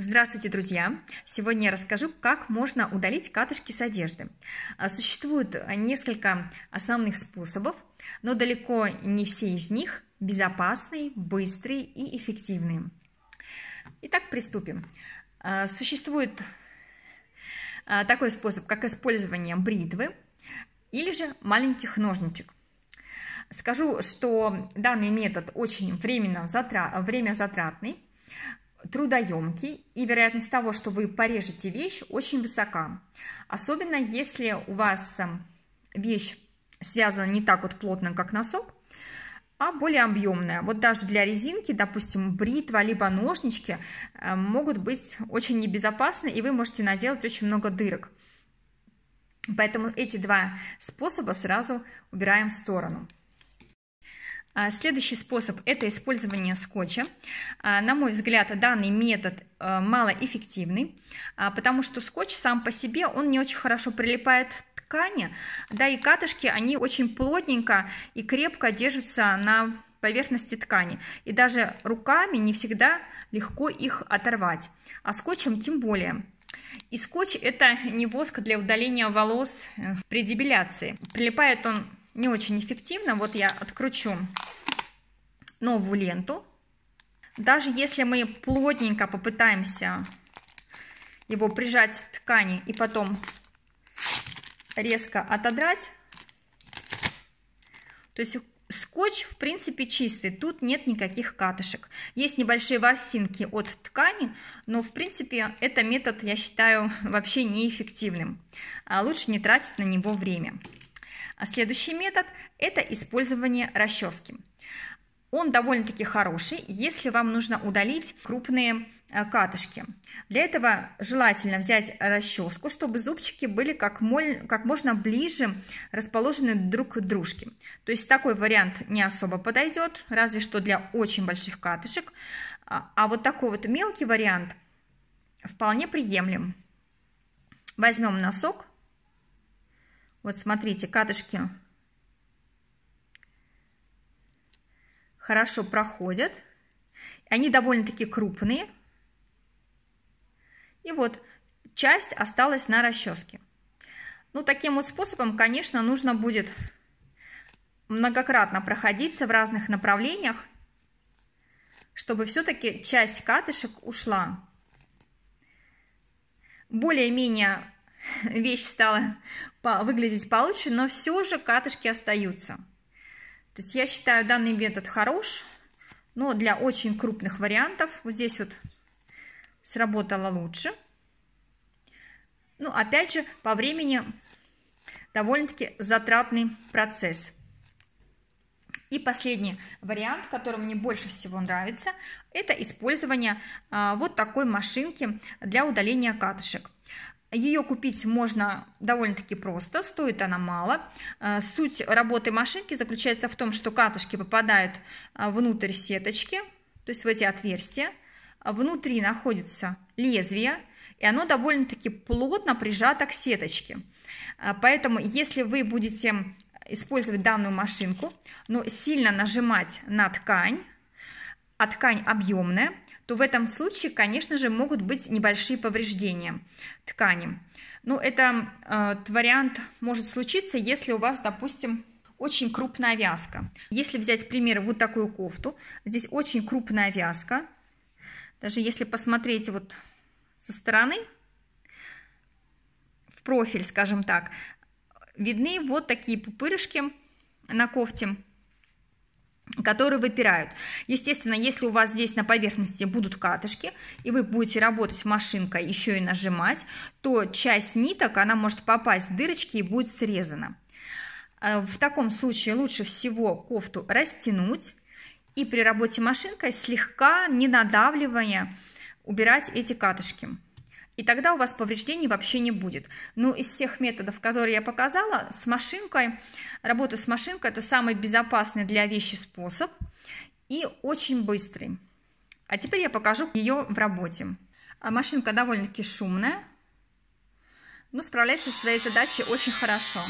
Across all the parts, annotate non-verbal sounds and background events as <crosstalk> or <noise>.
Здравствуйте, друзья! Сегодня я расскажу, как можно удалить катышки с одежды. А, существует несколько основных способов, но далеко не все из них безопасные, быстрые и эффективные. Итак, приступим. А, существует а, такой способ, как использование бритвы или же маленьких ножничек. Скажу, что данный метод очень временно затра... время затратный, трудоемкий, и вероятность того, что вы порежете вещь, очень высока. Особенно если у вас эм, вещь связана не так вот плотно, как носок, а более объемная. Вот даже для резинки, допустим, бритва, либо ножнички э, могут быть очень небезопасны, и вы можете наделать очень много дырок. Поэтому эти два способа сразу убираем в сторону. А, следующий способ – это использование скотча. А, на мой взгляд, данный метод э, малоэффективный, а, потому что скотч сам по себе, он не очень хорошо прилипает к ткани, да и катышки, они очень плотненько и крепко держатся на поверхности ткани. И даже руками не всегда легко их оторвать, а скотчем тем более. И скотч это не воск для удаления волос э, при дебиляции. Прилипает он не очень эффективно. Вот я откручу новую ленту. Даже если мы плотненько попытаемся его прижать к ткани и потом резко отодрать, то есть скотч в принципе чистый, тут нет никаких катышек. Есть небольшие ворсинки от ткани, но в принципе этот метод я считаю <laughs> вообще неэффективным. А лучше не тратить на него время. А следующий метод – это использование расчески. Он довольно-таки хороший, если вам нужно удалить крупные э, катышки. Для этого желательно взять расческу, чтобы зубчики были как, моль, как можно ближе расположены друг к дружке. То есть такой вариант не особо подойдет, разве что для очень больших катышек. А, а вот такой вот мелкий вариант вполне приемлем. Возьмем носок. Вот смотрите, катышки хорошо проходят. Они довольно-таки крупные. И вот часть осталась на расческе. Ну, таким вот способом, конечно, нужно будет многократно проходиться в разных направлениях, чтобы все-таки часть катышек ушла. Более-менее вещь стала выглядеть получше, но все же катышки остаются. То есть я считаю данный метод хорош, но для очень крупных вариантов вот здесь вот сработало лучше. Ну, опять же, по времени довольно-таки затратный процесс. И последний вариант, который мне больше всего нравится, это использование а, вот такой машинки для удаления катышек. Ее купить можно довольно-таки просто, стоит она мало. Э, суть работы машинки заключается в том, что катушки попадают э, внутрь сеточки, то есть в эти отверстия. Внутри находится лезвие, и оно довольно-таки плотно прижато к сеточке. Э, поэтому, если вы будете использовать данную машинку, но ну, сильно нажимать на ткань, а ткань объемная, то в этом случае, конечно же, могут быть небольшие повреждения ткани. Ну, это э, вариант может случиться, если у вас, допустим, очень крупная вязка. Если взять, пример, вот такую кофту, здесь очень крупная вязка. Даже если посмотреть вот со стороны, в профиль, скажем так, видны вот такие пупырышки на кофте которые выпирают. Естественно, если у вас здесь на поверхности будут катышки, и вы будете работать машинкой, еще и нажимать, то часть ниток, она может попасть в дырочки и будет срезана. Э, в таком случае лучше всего кофту растянуть и при работе машинкой слегка, не надавливая, убирать эти катышки. И тогда у вас повреждений вообще не будет. Но ну, из всех методов, которые я показала, с машинкой, работа с машинкой – это самый безопасный для вещи способ и очень быстрый. А теперь я покажу ее в работе. А машинка довольно-таки шумная, но справляется со своей задачей очень хорошо.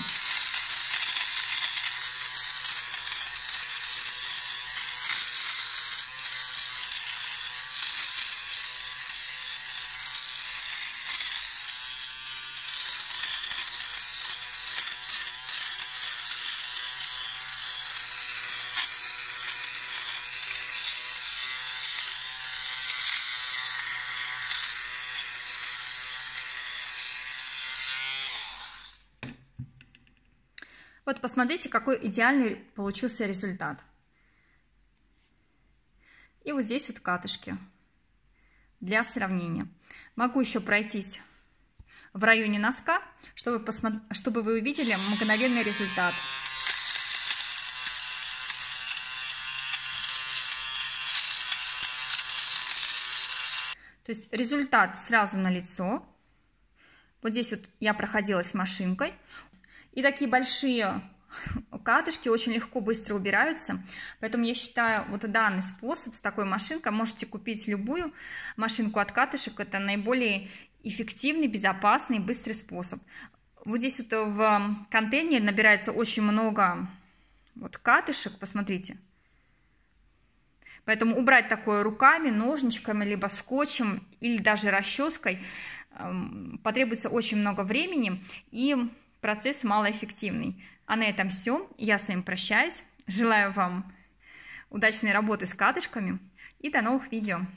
Вот посмотрите, какой идеальный получился результат. И вот здесь вот катышки для сравнения. Могу еще пройтись в районе носка, чтобы, чтобы вы увидели мгновенный результат. То есть результат сразу на лицо. Вот здесь вот я проходилась машинкой. И такие большие <laughs> катышки очень легко, быстро убираются. Поэтому я считаю, вот данный способ с такой машинкой, можете купить любую машинку от катышек, это наиболее эффективный, безопасный, быстрый способ. Вот здесь вот в контейнере набирается очень много вот катышек, посмотрите. Поэтому убрать такое руками, ножничками, либо скотчем или даже расческой эм, потребуется очень много времени и процесс малоэффективный. А на этом все. Я с вами прощаюсь. Желаю вам удачной работы с катышками и до новых видео.